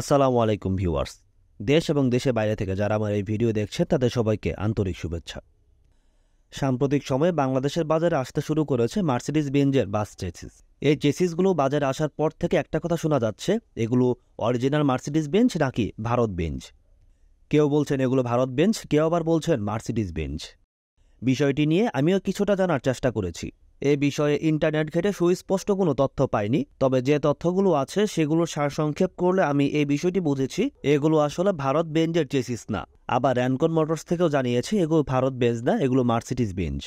আসসালামু আলাইকুম ভিউয়ার্স দেশ এবং দেশে বাইরে থেকে যারা আমার এই ভিডিও দেখছে তাদের সবাইকে আন্তরিক শুভেচ্ছা সাম্প্রতিক সময়ে বাংলাদেশের বাজারে আসতে শুরু করেছে মার্সিডিস বেঞ্জের বাস চেসিস এই চেসিসগুলো বাজারে আসার পর থেকে একটা কথা শোনা যাচ্ছে এগুলো অরিজিনাল মার্সিডিস বেঞ্চ নাকি ভারত বেঞ্চ কেউ বলছেন এগুলো ভারত বেঞ্চ কেউ আবার বলছেন মার্সিডিস বেঞ্চ বিষয়টি নিয়ে আমিও কিছুটা জানার চেষ্টা করেছি এ বিষয়ে ইন্টারনেট ঘেটে সুস্পষ্ট কোনো তথ্য পাইনি তবে যে তথ্যগুলো আছে সেগুলোর সারসংক্ষেপ করলে আমি এই বিষয়টি বুঝেছি এগুলো আসলে ভারত বেঞ্জের চেসিস না আবার র্যানকন মোটরস থেকেও জানিয়েছে এগুলো ভারত বেঞ্জ না এগুলো মার্সিটিজ বেঞ্জ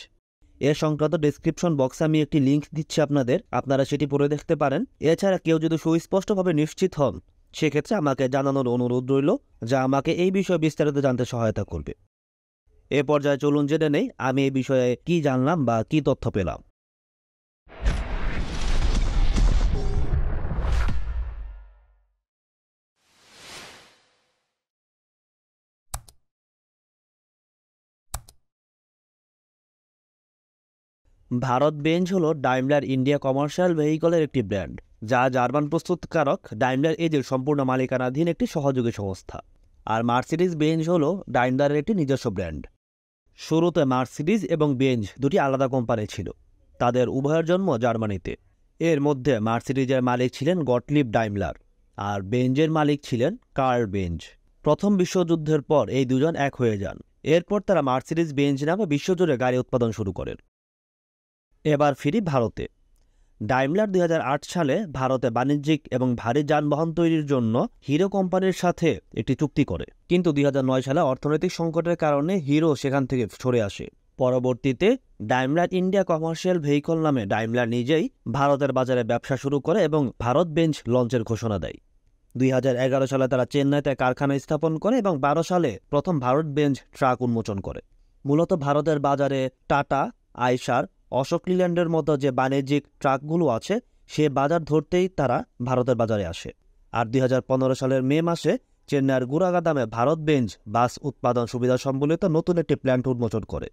এ সংক্রান্ত ডিসক্রিপশন বক্সে আমি একটি লিঙ্ক দিচ্ছি আপনাদের আপনারা সেটি পড়ে দেখতে পারেন এছাড়া কেউ যদি সুস্পষ্টভাবে নিশ্চিত হন সেক্ষেত্রে আমাকে জানানোর অনুরোধ রইল যা আমাকে এই বিষয়ে বিস্তারিত জানতে সহায়তা করবে এ পর্যায়ে চলুন জেনে নেই আমি এই বিষয়ে কি জানলাম বা কি তথ্য পেলাম ভারত বেঞ্জ হল ডাইমলার ইন্ডিয়া কমার্শিয়াল ভেহিকলের একটি ব্র্যান্ড যা জার্মান প্রস্তুতকারক ডাইমলার এজের সম্পূর্ণ মালিকানাধীন একটি সহযোগী সংস্থা আর মার্সিডিজ বেঞ্জ হল ডাইমলারের একটি নিজস্ব ব্র্যান্ড শুরুতে মার্সিডিজ এবং বেঞ্জ দুটি আলাদা কোম্পানি ছিল তাদের উভয়ের জন্ম জার্মানিতে এর মধ্যে মার্সিডিজের মালিক ছিলেন গটলিপ ডাইমলার আর বেঞ্জের মালিক ছিলেন কার্ল বেঞ্জ প্রথম বিশ্বযুদ্ধের পর এই দুজন এক হয়ে যান এরপর তারা মার্সিডিজ বেঞ্জ নামে বিশ্বজুড়ে গাড়ি উৎপাদন শুরু করেন এবার ফিরি ভারতে ডাইমলার দুই সালে ভারতে বাণিজ্যিক এবং ভারী যানবাহন তৈরির জন্য হিরো কোম্পানির সাথে একটি চুক্তি করে কিন্তু দুই সালে অর্থনৈতিক সংকটের কারণে হিরো সেখান থেকে সরে আসে পরবর্তীতে ডাইমলার ইন্ডিয়া কমার্শিয়াল ভেহিকল নামে ডাইমলার নিজেই ভারতের বাজারে ব্যবসা শুরু করে এবং ভারত বেঞ্চ লঞ্চের ঘোষণা দেয় দুই সালে তারা চেন্নাইতে কারখানা স্থাপন করে এবং বারো সালে প্রথম ভারত বেঞ্চ ট্রাক উন্মোচন করে মূলত ভারতের বাজারে টাটা আইসার অশোক লিল্যান্ডের মতো যে বাণিজ্যিক ট্রাকগুলো আছে সে বাজার ধরতেই তারা ভারতের বাজারে আসে আর দুই সালের মে মাসে চেন্নাইয়ের গুড়াগাদামে ভারত বেঞ্চ বাস উৎপাদন সুবিধা সম্বলিত নতুন একটি প্ল্যান্ট উন্মোচন করে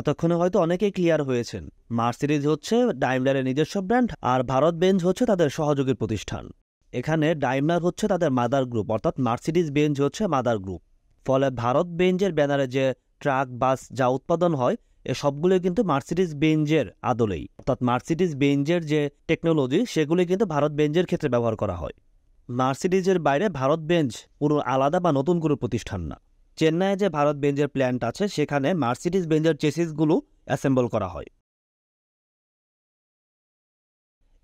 এতক্ষণে হয়তো অনেকেই ক্লিয়ার হয়েছেন মার্সিডিজ হচ্ছে ডাইমলারের নিজস্ব ব্র্যান্ড আর ভারত বেঞ্চ হচ্ছে তাদের সহযোগী প্রতিষ্ঠান এখানে ডাইমলার হচ্ছে তাদের মাদার গ্রুপ অর্থাৎ মার্সিডিজ বেঞ্চ হচ্ছে মাদার গ্রুপ ফলে ভারত বেঞ্চের ব্যানারে যে ট্রাক বাস যা উৎপাদন হয় এ সবগুলোই কিন্তু মার্সিডিস বেঞ্জের আদলেই অর্থাৎ মার্সিডিস বেঞ্জের যে টেকনোলজি সেগুলি কিন্তু ভারত বেঞ্জের ক্ষেত্রে ব্যবহার করা হয় মার্সিডিজের বাইরে ভারত বেঞ্জ কোনো আলাদা বা নতুন কোনো প্রতিষ্ঠান না চেন্নাইয়ে যে ভারত বেঞ্জের প্ল্যান্ট আছে সেখানে মার্সিডিস বেঞ্জের চেসিসগুলো অ্যাসেম্বল করা হয়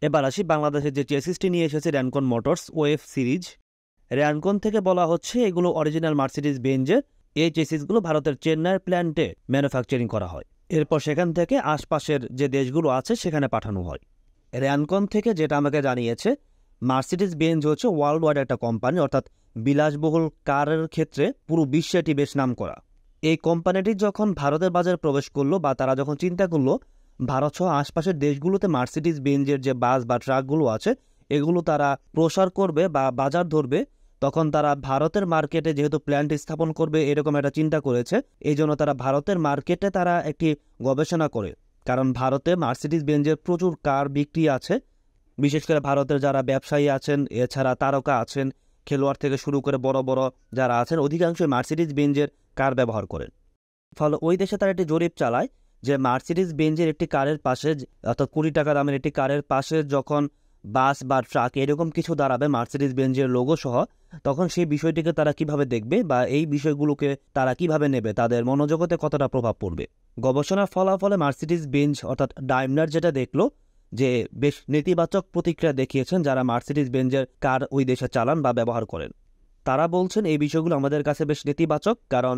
এবার আসি বাংলাদেশের যে চেসিসটি নিয়ে এসেছে র্যানকন মোটরস ওয়েফ সিরিজ র্যানকন থেকে বলা হচ্ছে এগুলো অরিজিনাল মার্সিডিস বেঞ্জের এই চেসিসগুলো ভারতের চেন্নাইয়ের প্ল্যান্টে ম্যানুফ্যাকচারিং করা হয় এরপর সেখান থেকে আশপাশের যে দেশগুলো আছে সেখানে পাঠানো হয় র্যানকন থেকে যেটা আমাকে জানিয়েছে মার্সিডিস বেঞ্জ হচ্ছে ওয়ার্ল্ড ওয়াইড একটা কোম্পানি অর্থাৎ বিলাসবহুল কারের ক্ষেত্রে পুরো বিশ্বে এটি বেশ নাম করা এই কোম্পানিটি যখন ভারতের বাজারে প্রবেশ করলো বা তারা যখন চিন্তা করলো ভারত সহ আশপাশের দেশগুলোতে মার্সিডিস বেঞ্জের যে বাস বা ট্রাকগুলো আছে এগুলো তারা প্রসার করবে বা বাজার ধরবে তখন তারা ভারতের মার্কেটে যেহেতু প্ল্যান্ট স্থাপন করবে এরকম একটা চিন্তা করেছে এই জন্য তারা ভারতের মার্কেটে তারা একটি গবেষণা করে কারণ ভারতে মার্সিডিস বেঞ্জের প্রচুর কার বিক্রি আছে বিশেষ করে ভারতের যারা ব্যবসায়ী আছেন এছাড়া তারকা আছেন খেলোয়াড় থেকে শুরু করে বড় বড় যারা আছেন অধিকাংশই মার্সিডিস বেঞ্জের কার ব্যবহার করেন ফলে ওই দেশে তারা একটি জরিপ চালায় যে মার্সিডিস বেঞ্জের একটি কারের পাশে অর্থাৎ কুড়ি টাকা দামের একটি কারের পাশে যখন বাস বা ট্রাক এরকম কিছু দাঁড়াবে মার্সিডিস বেঞ্জের লোগো সহ তখন সেই বিষয়টিকে তারা কিভাবে দেখবে বা এই বিষয়গুলোকে তারা কিভাবে নেবে তাদের মনোজগতে কতটা প্রভাব পড়বে গবেষণার ফলাফলে মার্সিডিস বেঞ্জ অর্থাৎ ডাইমনার যেটা দেখলো যে বেশ নেতিবাচক প্রতিক্রিয়া দেখিয়েছেন যারা মার্সিডিস বেঞ্জের কার ওই দেশে চালান বা ব্যবহার করেন তারা বলছেন এই বিষয়গুলো আমাদের কাছে বেশ নেতিবাচক কারণ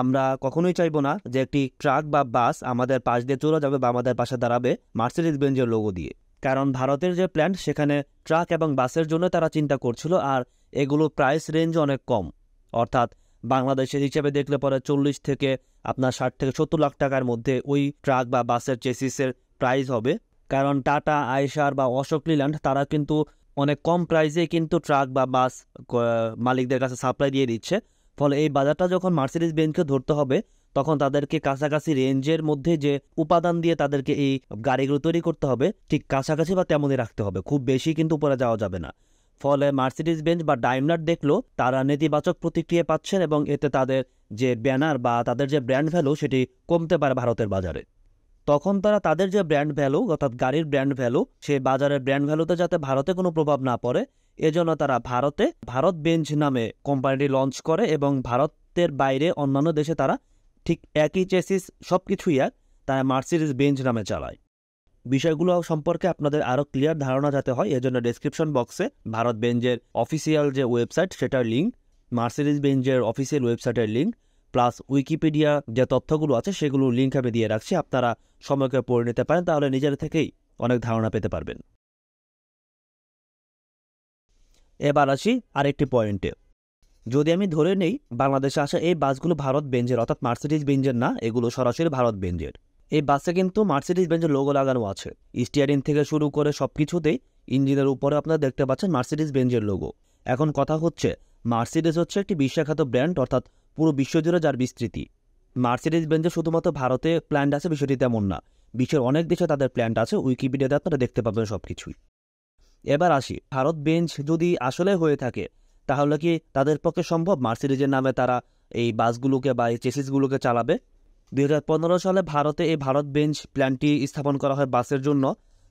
আমরা কখনোই চাইব না যে একটি ট্রাক বা বাস আমাদের পাশ দিয়ে চলে যাবে বা আমাদের পাশে দাঁড়াবে মার্সিডিস বেঞ্জের লোগো দিয়ে কারণ ভারতের যে প্ল্যান্ট সেখানে ট্রাক এবং বাসের জন্য তারা চিন্তা করছিল আর এগুলো প্রাইস রেঞ্জ অনেক কম অর্থাৎ বাংলাদেশের হিসাবে দেখলে পরে চল্লিশ থেকে আপনার ষাট থেকে সত্তর লাখ টাকার মধ্যে ওই ট্রাক বা বাসের চেসিসের প্রাইস হবে কারণ টাটা আয়সার বা অশোক লিল্যান্ড তারা কিন্তু অনেক কম প্রাইসে কিন্তু ট্রাক বা বাস মালিকদের কাছে সাপ্লাই দিয়ে দিচ্ছে ফলে এই বাজারটা যখন মার্সিডিস বেঞ্চকে ধরতে হবে তখন তাদেরকে কাছাকাছি রেঞ্জের মধ্যে যে উপাদান দিয়ে তাদেরকে এই গাড়িগুলো তৈরি করতে হবে ঠিক কাছাকাছি বা তেমনই রাখতে হবে খুব বেশি কিন্তু উপরে যাওয়া যাবে না ফলে মার্সিডিজ বেঞ্চ বা ডাইমলার দেখলো তারা নেতিবাচক প্রতিক্রিয়া পাচ্ছেন এবং এতে তাদের যে ব্যানার বা তাদের যে ব্র্যান্ড ভ্যালু সেটি কমতে পারে ভারতের বাজারে তখন তারা তাদের যে ব্র্যান্ড ভ্যালু অর্থাৎ গাড়ির ব্র্যান্ড ভ্যালু সেই বাজারের ব্র্যান্ড ভ্যালুতে যাতে ভারতে কোনো প্রভাব না পড়ে এজন্য তারা ভারতে ভারত বেঞ্চ নামে কোম্পানিটি লঞ্চ করে এবং ভারতের বাইরে অন্যান্য দেশে তারা ঠিক একই চেসিস সব কিছুই এক তারা মার্সিডিজ বেঞ্জ নামে চালায় বিষয়গুলো সম্পর্কে আপনাদের আরও ক্লিয়ার ধারণা যাতে হয় এজন্য ডিসক্রিপশন বক্সে ভারত বেঞ্জের অফিসিয়াল যে ওয়েবসাইট সেটার লিঙ্ক মার্সিডিজ বেঞ্জের অফিসিয়াল ওয়েবসাইটের লিঙ্ক প্লাস উইকিপিডিয়া যে তথ্যগুলো আছে সেগুলো লিঙ্ক আমি দিয়ে রাখছি আপনারা সময়কে পড়ে নিতে পারেন তাহলে নিজের থেকেই অনেক ধারণা পেতে পারবেন এবার আসি আরেকটি পয়েন্টে যদি আমি ধরে নেই বাংলাদেশে আসা এই বাসগুলো ভারত বেঞ্জের অর্থাৎ মার্সিডিজ বেঞ্জের না এগুলো সরাসরি ভারত বেঞ্জের এই বাসে কিন্তু মার্সিডিজ বেঞ্জের লোগো লাগানো আছে স্টিয়ারিং থেকে শুরু করে সব কিছুতেই ইঞ্জিনের উপরে আপনারা দেখতে পাচ্ছেন মার্সিডিজ বেঞ্জের লোগো এখন কথা হচ্ছে মার্সিডিজ হচ্ছে একটি বিশ্বখ্যাত ব্র্যান্ড অর্থাৎ পুরো বিশ্বজুড়ে যার বিস্তৃতি মার্সিডিজ বেঞ্জে শুধুমাত্র ভারতে প্ল্যান্ট আছে বিষয়টি তেমন না বিশ্বের অনেক দেশে তাদের প্ল্যান্ট আছে উইকিপিডিয়াতে আপনারা দেখতে পাবেন সব কিছুই এবার আসি ভারত বেঞ্চ যদি আসলে হয়ে থাকে তাহলে কি তাদের পক্ষে সম্ভব মার্সিডিজের নামে তারা এই বাসগুলোকে বা এই চেসিসগুলোকে চালাবে দুই সালে ভারতে এই ভারত বেঞ্চ প্ল্যানটি স্থাপন করা হয় বাসের জন্য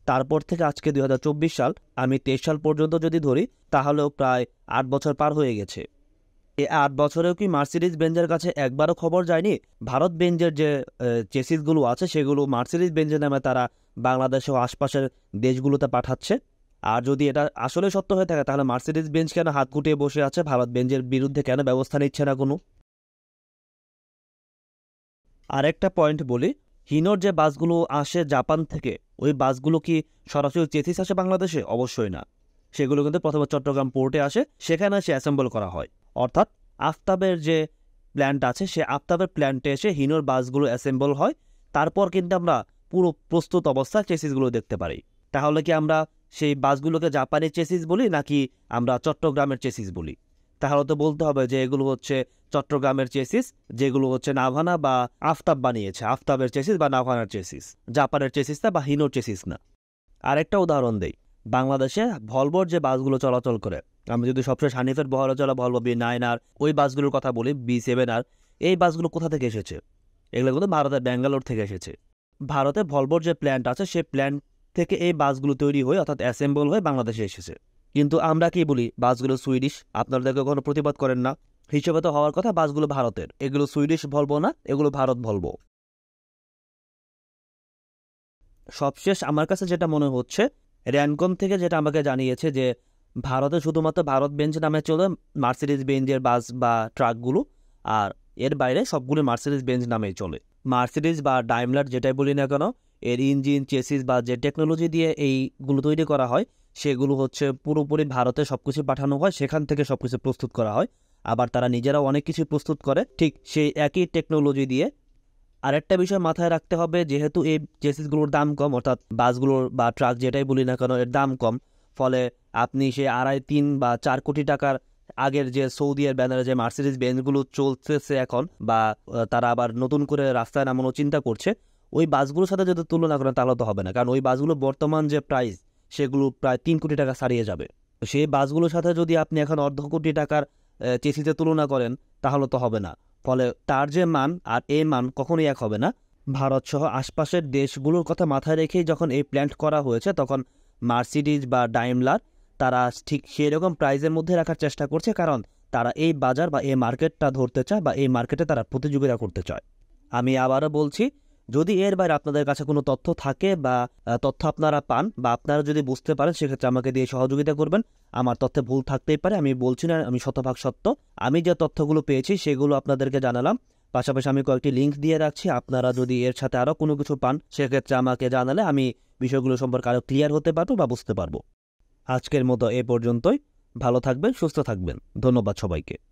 তারপর থেকে আজকে দুই সাল আমি তেইশ সাল পর্যন্ত যদি ধরি তাহলেও প্রায় আট বছর পার হয়ে গেছে এ আট বছরেও কি মার্সিডিজ বেঞ্জের কাছে একবারও খবর যায়নি ভারত বেঞ্জের যে চেসিসগুলো আছে সেগুলো মার্সিডিজ বেঞ্জের নামে তারা বাংলাদেশ ও আশপাশের দেশগুলোতে পাঠাচ্ছে আর যদি এটা আসলে সত্য হয়ে থাকে তাহলে মার্সিডিজ বেঞ্চ কেন হাত গুটিয়ে বসে আছে ভারত বেঞ্চের বিরুদ্ধে কেন ব্যবস্থা নিচ্ছে না কোনো আরেকটা পয়েন্ট বলি হিনোর যে বাসগুলো আসে জাপান থেকে ওই বাসগুলো কি সরাসরি চেথিস আসে বাংলাদেশে অবশ্যই না সেগুলো কিন্তু প্রথমে চট্টগ্রাম পোর্টে আসে সেখানে এসে অ্যাসেম্বল করা হয় অর্থাৎ আফতাবের যে প্ল্যান্ট আছে সে আফতাবের প্ল্যান্টে এসে হিনোর বাসগুলো অ্যাসেম্বল হয় তারপর কিন্তু আমরা পুরো প্রস্তুত অবস্থায় চেসিসগুলো দেখতে পারি তাহলে কি আমরা সেই বাসগুলোকে জাপানি চেসিস বলি নাকি আমরা চট্টগ্রামের চেসিস বলি তাহলে তো বলতে হবে যে এগুলো হচ্ছে চট্টগ্রামের চেসিস যেগুলো হচ্ছে নাভানা বা আফতাব বানিয়েছে আফতাবের চেসিস বা নাভানার চেসিস জাপানের চেসিস না বা হিনোর চেসিস না আরেকটা উদাহরণ দেই বাংলাদেশে ভলভোর যে বাসগুলো চলাচল করে আমি যদি সবশেষ হানিফের বহরে চলা ভলভো বি নাইন আর ওই বাসগুলোর কথা বলি বি সেভেন আর এই বাসগুলো কোথা থেকে এসেছে এগুলো কিন্তু ভারতের ব্যাঙ্গালোর থেকে এসেছে ভারতে ভলভোর যে প্ল্যান্ট আছে সেই প্ল্যান্ট থেকে এই বাসগুলো তৈরি হয়ে অর্থাৎ অ্যাসেম্বল হয়ে বাংলাদেশে এসেছে কিন্তু আমরা কি বলি বাসগুলো সুইডিশ আপনাদেরকে কখনো প্রতিবাদ করেন না হিসেবে তো হওয়ার কথা বাসগুলো ভারতের এগুলো সুইডিশ ভলবো না এগুলো ভারত ভলবো সবশেষ আমার কাছে যেটা মনে হচ্ছে র্যানকম থেকে যেটা আমাকে জানিয়েছে যে ভারতে শুধুমাত্র ভারত বেঞ্চ নামে চলে মার্সিডিজ বেঞ্চের বাস বা ট্রাকগুলো আর এর বাইরে সবগুলো মার্সিডিজ বেঞ্চ নামেই চলে মার্সিডিজ বা ডাইমলার যেটাই বলি না কেন এর ইঞ্জিন চেসিস বা যে টেকনোলজি দিয়ে এইগুলো তৈরি করা হয় সেগুলো হচ্ছে পুরোপুরি ভারতে সব কিছু পাঠানো হয় সেখান থেকে সব কিছু প্রস্তুত করা হয় আবার তারা নিজেরাও অনেক কিছু প্রস্তুত করে ঠিক সেই একই টেকনোলজি দিয়ে আরেকটা বিষয় মাথায় রাখতে হবে যেহেতু এই চেসিসগুলোর দাম কম অর্থাৎ বাসগুলোর বা ট্রাক যেটাই বলি না কেন এর দাম কম ফলে আপনি সেই আড়াই তিন বা চার কোটি টাকার আগের যে সৌদিয়ার ব্যানারে যে মার্সিডিজ বেঞ্চগুলো চলতেছে এখন বা তারা আবার নতুন করে রাস্তায় নামানোর চিন্তা করছে ওই বাসগুলোর সাথে যদি তুলনা করেন তাহলে তো হবে না কারণ ওই বাসগুলো বর্তমান যে প্রাইস সেগুলো প্রায় তিন কোটি টাকা ছাড়িয়ে যাবে সেই বাসগুলোর সাথে যদি আপনি এখন অর্ধ কোটি টাকার চেসিতে তুলনা করেন তাহলে তো হবে না ফলে তার যে মান আর এই মান কখনোই এক হবে না ভারত সহ আশপাশের দেশগুলোর কথা মাথায় রেখেই যখন এই প্ল্যান্ট করা হয়েছে তখন মার্সিডিজ বা ডাইমলার তারা ঠিক সেই রকম প্রাইজের মধ্যে রাখার চেষ্টা করছে কারণ তারা এই বাজার বা এই মার্কেটটা ধরতে চায় বা এই মার্কেটে তারা প্রতিযোগিতা করতে চায় আমি আবারও বলছি যদি এর বাইরে আপনাদের কাছে কোনো তথ্য থাকে বা তথ্য আপনারা পান বা আপনারা যদি বুঝতে পারেন সেক্ষেত্রে আমাকে দিয়ে সহযোগিতা করবেন আমার তথ্যে ভুল থাকতেই পারে আমি বলছি না আমি শতভাগ সত্য আমি যে তথ্যগুলো পেয়েছি সেগুলো আপনাদেরকে জানালাম পাশাপাশি আমি কয়েকটি লিঙ্ক দিয়ে রাখছি আপনারা যদি এর সাথে আরও কোনো কিছু পান সেক্ষেত্রে আমাকে জানালে আমি বিষয়গুলো সম্পর্কে আরও ক্লিয়ার হতে পারবো বা বুঝতে পারবো আজকের মতো এ পর্যন্তই ভালো থাকবেন সুস্থ থাকবেন ধন্যবাদ সবাইকে